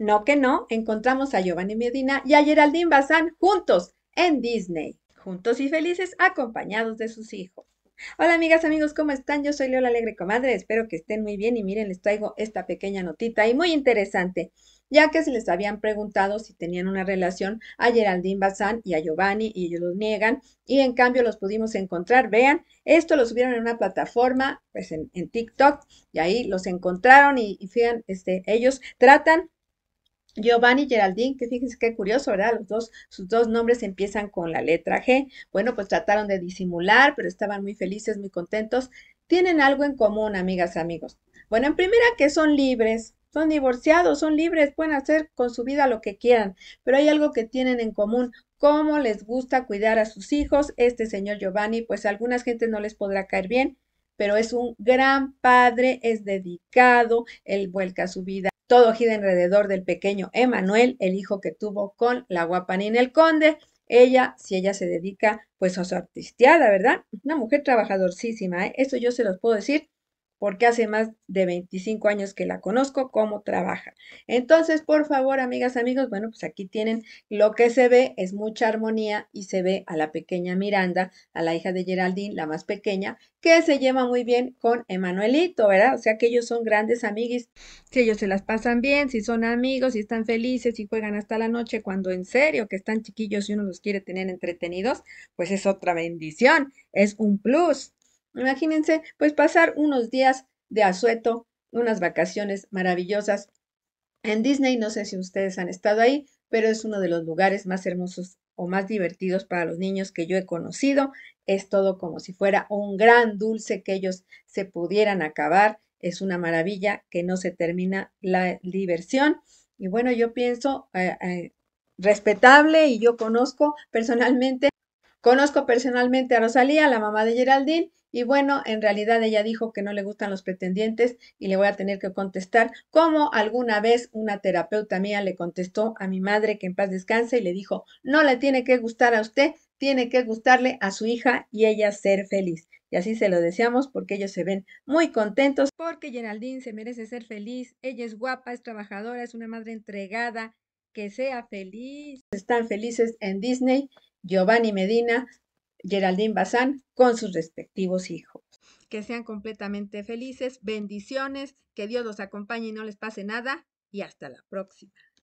No que no, encontramos a Giovanni Medina y a Geraldine Bazán juntos en Disney, juntos y felices acompañados de sus hijos. Hola amigas, amigos, ¿cómo están? Yo soy Leola Alegre Comadre, espero que estén muy bien y miren, les traigo esta pequeña notita y muy interesante, ya que se les habían preguntado si tenían una relación a Geraldine Bazán y a Giovanni y ellos lo niegan y en cambio los pudimos encontrar, vean, esto lo subieron en una plataforma, pues en, TikTok y ahí los encontraron y, y este, ellos tratan Giovanni y Geraldine, que fíjense qué curioso, ¿verdad? Los dos, sus dos nombres empiezan con la letra G. Bueno, pues trataron de disimular, pero estaban muy felices, muy contentos. Tienen algo en común, amigas, amigos. Bueno, en primera que son libres, son divorciados, son libres, pueden hacer con su vida lo que quieran, pero hay algo que tienen en común, cómo les gusta cuidar a sus hijos. Este señor Giovanni, pues a algunas gentes no les podrá caer bien, pero es un gran padre, es dedicado, él vuelca su vida todo gira alrededor del pequeño Emanuel, el hijo que tuvo con la guapa Nina el Conde. Ella, si ella se dedica pues a su artisteada, ¿verdad? Una mujer trabajadorcísima, ¿eh? eso yo se los puedo decir porque hace más de 25 años que la conozco, cómo trabaja. Entonces, por favor, amigas, amigos, bueno, pues aquí tienen lo que se ve, es mucha armonía y se ve a la pequeña Miranda, a la hija de Geraldine, la más pequeña, que se lleva muy bien con Emanuelito, ¿verdad? O sea que ellos son grandes amiguis, que ellos se las pasan bien, si son amigos, si están felices, si juegan hasta la noche, cuando en serio que están chiquillos y uno los quiere tener entretenidos, pues es otra bendición, es un plus. Imagínense, pues pasar unos días de asueto, unas vacaciones maravillosas en Disney. No sé si ustedes han estado ahí, pero es uno de los lugares más hermosos o más divertidos para los niños que yo he conocido. Es todo como si fuera un gran dulce que ellos se pudieran acabar. Es una maravilla que no se termina la diversión. Y bueno, yo pienso eh, eh, respetable y yo conozco personalmente, conozco personalmente a Rosalía, la mamá de Geraldine, y bueno, en realidad ella dijo que no le gustan los pretendientes y le voy a tener que contestar como alguna vez una terapeuta mía le contestó a mi madre que en paz descanse y le dijo, no le tiene que gustar a usted, tiene que gustarle a su hija y ella ser feliz. Y así se lo deseamos porque ellos se ven muy contentos porque Geraldine se merece ser feliz, ella es guapa, es trabajadora, es una madre entregada, que sea feliz. Están felices en Disney. Giovanni Medina Geraldine Bazán con sus respectivos hijos. Que sean completamente felices, bendiciones, que Dios los acompañe y no les pase nada y hasta la próxima.